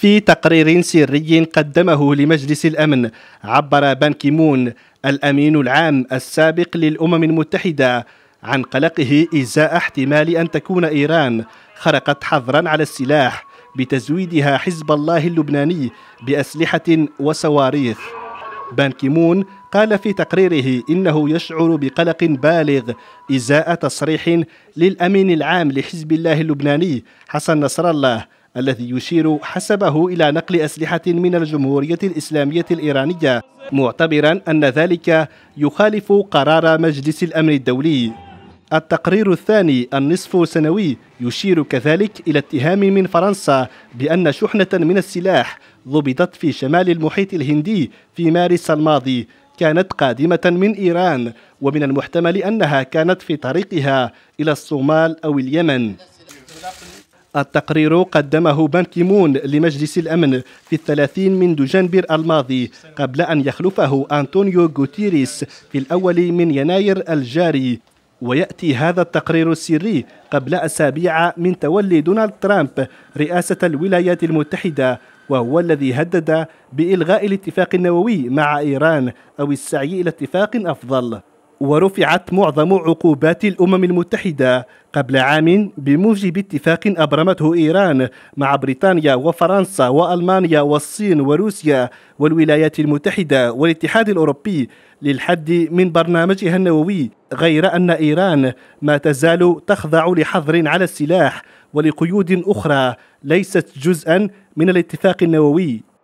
في تقرير سري قدمه لمجلس الأمن عبر بان كيمون الأمين العام السابق للأمم المتحدة عن قلقه إزاء احتمال أن تكون إيران خرقت حظرا على السلاح بتزويدها حزب الله اللبناني بأسلحة وصواريخ بان كيمون قال في تقريره إنه يشعر بقلق بالغ إزاء تصريح للأمين العام لحزب الله اللبناني حسن نصر الله الذي يشير حسبه إلى نقل أسلحة من الجمهورية الإسلامية الإيرانية معتبرا أن ذلك يخالف قرار مجلس الأمن الدولي التقرير الثاني النصف سنوي يشير كذلك إلى اتهام من فرنسا بأن شحنة من السلاح ضبطت في شمال المحيط الهندي في مارس الماضي كانت قادمة من إيران ومن المحتمل أنها كانت في طريقها إلى الصومال أو اليمن التقرير قدمه بان كيمون لمجلس الأمن في الثلاثين من دجنبر الماضي قبل أن يخلفه أنطونيو غوتيريس في الأول من يناير الجاري ويأتي هذا التقرير السري قبل أسابيع من تولي دونالد ترامب رئاسة الولايات المتحدة وهو الذي هدد بإلغاء الاتفاق النووي مع إيران أو السعي إلى اتفاق أفضل ورفعت معظم عقوبات الامم المتحده قبل عام بموجب اتفاق ابرمته ايران مع بريطانيا وفرنسا والمانيا والصين وروسيا والولايات المتحده والاتحاد الاوروبي للحد من برنامجها النووي غير ان ايران ما تزال تخضع لحظر على السلاح ولقيود اخرى ليست جزءا من الاتفاق النووي